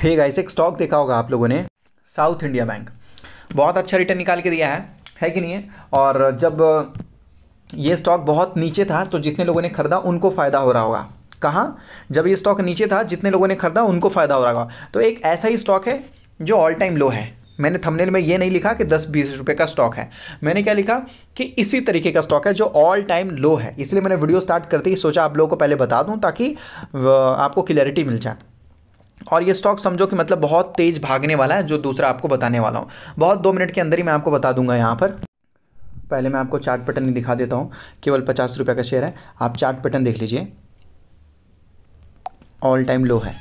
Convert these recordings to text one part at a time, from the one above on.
hey guys एक stock देखा होगा आप लोगों ने साउथ इंडिया बैंक बहुत अच्छा रिटर्न निकाल के दिया है है कि नहीं है और जब ये स्टॉक बहुत नीचे था तो जितने लोगों ने खरीदा उनको फ़ायदा हो रहा होगा कहाँ जब ये स्टॉक नीचे था जितने लोगों ने खरीदा उनको फ़ायदा हो रहा होगा तो एक ऐसा ही स्टॉक है जो ऑल टाइम लो है मैंने थंबनेल में ये नहीं लिखा कि दस बीस रुपये का स्टॉक है मैंने क्या लिखा कि इसी तरीके का स्टॉक है जो ऑल टाइम लो है इसलिए मैंने वीडियो स्टार्ट करते ही सोचा आप लोगों को पहले बता दूं ताकि आपको क्लियरिटी मिल जाए और ये स्टॉक समझो कि मतलब बहुत तेज़ भागने वाला है जो दूसरा आपको बताने वाला हूँ बहुत दो मिनट के अंदर ही मैं आपको बता दूंगा यहाँ पर पहले मैं आपको चार्ट पैटर्न दिखा देता हूँ केवल पचास रुपये का शेयर है आप चार्ट पैटर्न देख लीजिए ऑल टाइम लो है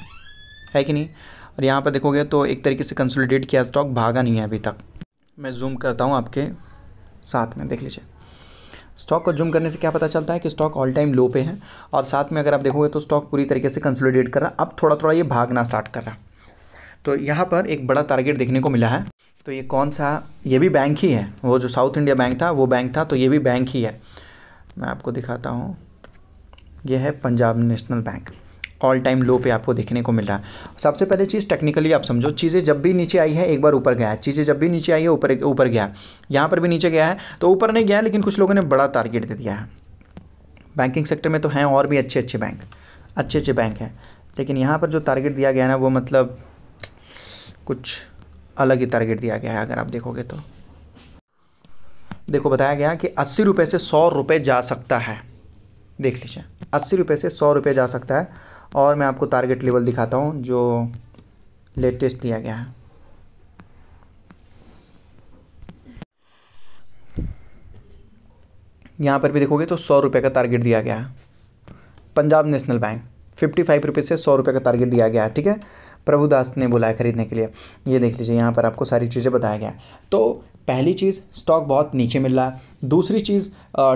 है कि नहीं और यहाँ पर देखोगे तो एक तरीके से कंसोलिडेट किया स्टॉक भागा नहीं है अभी तक मैं जूम करता हूँ आपके साथ में देख लीजिए स्टॉक को जूम करने से क्या पता चलता है कि स्टॉक ऑल टाइम लो पे है और साथ में अगर आप देखोगे तो स्टॉक पूरी तरीके से कंसोलिडेट कर रहा है अब थोड़ा थोड़ा ये भागना स्टार्ट कर रहा है तो यहाँ पर एक बड़ा टारगेट देखने को मिला है तो ये कौन सा ये भी बैंक ही है वो जो साउथ इंडिया बैंक था वो बैंक था तो ये भी बैंक ही है मैं आपको दिखाता हूँ यह है Punjab National Bank all time low पे आपको देखने को मिल रहा है सबसे पहले चीज़ टेक्निकली आप समझो चीज़ें जब भी नीचे आई है एक बार ऊपर गया है चीज़ें जब भी नीचे आई है ऊपर ऊपर गया है यहाँ पर भी नीचे गया है तो ऊपर नहीं गया लेकिन कुछ लोगों ने बड़ा टारगेट दे दिया है बैंकिंग सेक्टर में तो हैं और भी अच्छे अच्छे बैंक अच्छे अच्छे बैंक हैं लेकिन यहाँ पर जो टारगेट दिया गया है ना वो मतलब कुछ अलग ही टारगेट दिया गया है अगर आप देखोगे तो देखो बताया गया कि अस्सी रुपये से सौ रुपये जा सकता है देख लीजिए अस्सी रुपये से सौ रुपये जा सकता है और मैं आपको टारगेट लेवल दिखाता हूँ जो लेटेस्ट दिया गया है यहाँ पर भी देखोगे तो सौ रुपये का टारगेट दिया गया है Punjab National Bank fifty five रुपये से सौ रुपये का टारगेट दिया गया है ठीक है प्रभुदास ने बुलाया खरीदने के लिए ये देख लीजिए यहाँ पर आपको सारी चीज़ें बताया गया है तो पहली चीज़ स्टॉक बहुत नीचे मिल रहा है दूसरी चीज़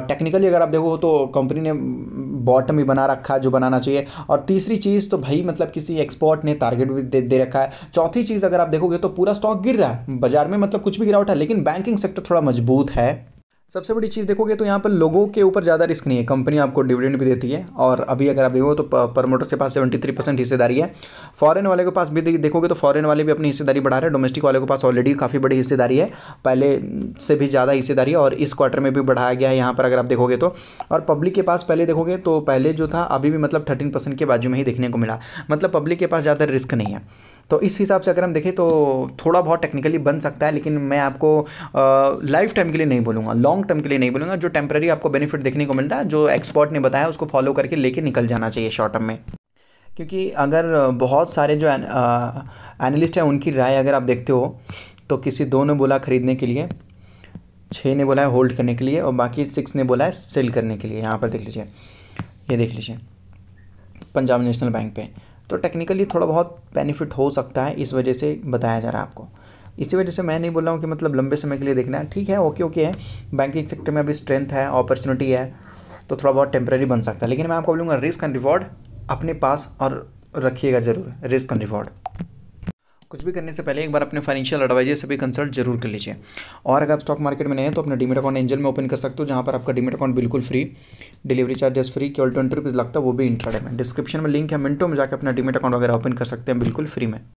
टेक्निकली अगर आप देखो तो कंपनी ने बॉटम भी बना रखा है जो बनाना चाहिए और तीसरी चीज़ तो भाई मतलब किसी एक्सपोर्ट ने टारगेट भी दे, दे रखा है चौथी चीज़ अगर आप देखोगे तो पूरा स्टॉक गिर रहा है बाजार में मतलब कुछ भी गिरावट है लेकिन बैंकिंग सेक्टर थोड़ा मजबूत है सबसे बड़ी चीज़ देखोगे तो यहाँ पर लोगों के ऊपर ज़्यादा रिस्क नहीं है कंपनी आपको डिविडेंड भी देती है और अभी अगर आप देखो तो प्रमोटर्स के पास सेवेंटी थ्री परसेंट हिस्सेदारी है फॉरेन वाले के पास भी देखोगे तो फॉरेन वाले भी अपनी हिस्सेदारी बढ़ा रहे हैं डोमेस्टिक वाले के पास ऑलरेडी काफ़ी बड़ी हिस्सेदारी है पहले से भी ज़्यादा हिस्सेदारी है और इस क्वार्टर में भी बढ़ाया गया है यहाँ पर अगर आप देखोगे तो और पब्लिक के पास पहले देखोगे तो पहले जो था अभी भी मतलब थर्टीन परसेंट के बाजू में ही देखने को मिला मतलब पब्लिक के पास ज़्यादा रिस्क नहीं है तो इस हिसाब से अगर हम देखें तो थोड़ा बहुत टेक्निकली बन सकता है लेकिन मैं आपको लाइफ टाइम के लिए नहीं बोलूँगा लॉन्ग लॉन्ग टर्म के लिए नहीं बोलूँगा जो टेम्प्रेरी आपको बेनिफिट देखने को मिलता है जो एक्सपर्ट ने बताया उसको फॉलो करके लेके निकल जाना चाहिए शॉर्ट टर्म में क्योंकि अगर बहुत सारे जो एनालिस्ट हैं उनकी राय अगर आप देखते हो तो किसी दो ने बोला ख़रीदने के लिए छः ने बोला है होल्ड करने के लिए और बाकी सिक्स ने बोला है सेल करने के लिए यहाँ पर देख लीजिए ये देख लीजिए पंजाब नेशनल बैंक पे तो टेक्निकली थोड़ा बहुत बेनिफिट हो सकता है इस वजह से बताया जा रहा है आपको इसी वजह से मैं नहीं बोल रहा हूँ कि मतलब लंबे समय के लिए देखना है ठीक है ओके ओके है बैंकिंग सेक्टर में अभी स्ट्रेंथ है अपॉर्चुनिटी है तो थोड़ा बहुत टेम्प्रेरी बन सकता है लेकिन मैं आपको बोलूँगा रिस्क एंड रिवॉर्ड अपने पास और रखिएगा ज़रूर रिस्क एंड रिवॉर्ड कुछ भी करने से पहले एक बार अपने फाइनेंशियल एडवाइजर से भी कंसल्ट जरूर कर लीजिए और अगर आप स्टॉक मार्केट में नहीं हैं तो अपने डीमेट अकाउंट एंजल में ओपन कर सकते हो जहाँ पर आपका डीमेट अकाउंट बिल्कुल फ्री डिलीवरी चार्जेस फ्री केवल ट्वेंटी रुपीज़ लगता है वो भी इंट्राडे में डिस्क्रिप्शन में लिंक है मिनटों में जाकर अपना डीमेट अकाउंट वगैरह ओपन कर सकते हैं बिल्कुल फ्री में